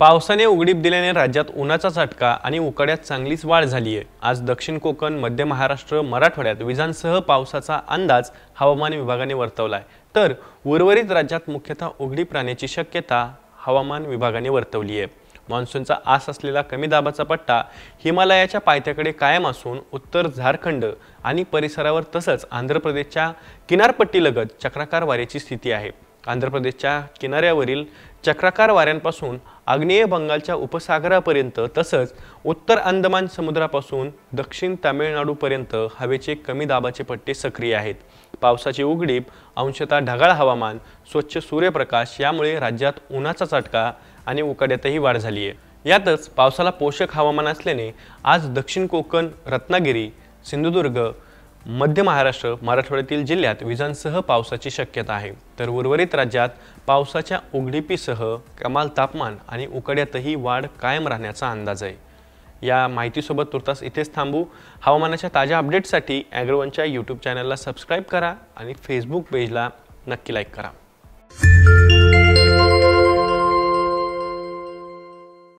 पावसाने उघडीप दिल्याने राज्यात उन्हाचा चटका आणि उकाड्यात चांगलीच वाढ झाली आहे आज दक्षिण कोकण मध्य महाराष्ट्र मराठवाड्यात विजांसह पावसाचा अंदाज हवामान विभागाने वर्तवला आहे तर उर्वरित राज्यात मुख्यतः उघडीप राहण्याची शक्यता हवामान विभागाने वर्तवली आहे मान्सूनचा आस असलेला कमी दाबाचा पट्टा हिमालयाच्या पायथ्याकडे कायम असून उत्तर झारखंड आणि परिसरावर तसंच आंध्र प्रदेशच्या किनारपट्टीलगत चक्राकार वाऱ्याची स्थिती आहे आंध्र प्रदेशच्या किनाऱ्यावरील चक्राकार वाऱ्यांपासून आग्नेय बंगालच्या उपसागरापर्यंत तसंच उत्तर अंदमान समुद्रापासून दक्षिण तामिळनाडूपर्यंत हवेचे कमी दाबाचे पट्टे सक्रिय आहेत पावसाची उघडीप अंशतः ढगाळ हवामान स्वच्छ सूर्यप्रकाश यामुळे राज्यात उन्हाचा चटका आणि उकाड्यातही वाढ झाली आहे यातच पावसाला पोषक हवामान असल्याने आज दक्षिण कोकण रत्नागिरी सिंधुदुर्ग मध्य महाराष्ट्र मराठवाड्यातील जिल्ह्यात विजांसह पावसाची शक्यता आहे तर उर्वरित राज्यात पावसाच्या उघडीपीसह कमाल तापमान आणि उकड्यातही वाढ कायम राहण्याचा अंदाज आहे या माहितीसोबत तुर्तास इथेच थांबू हवामानाच्या ताज्या अपडेट्ससाठी ॲग्रोवनच्या यूट्यूब चॅनलला सबस्क्राईब करा आणि फेसबुक पेजला नक्की लाईक करा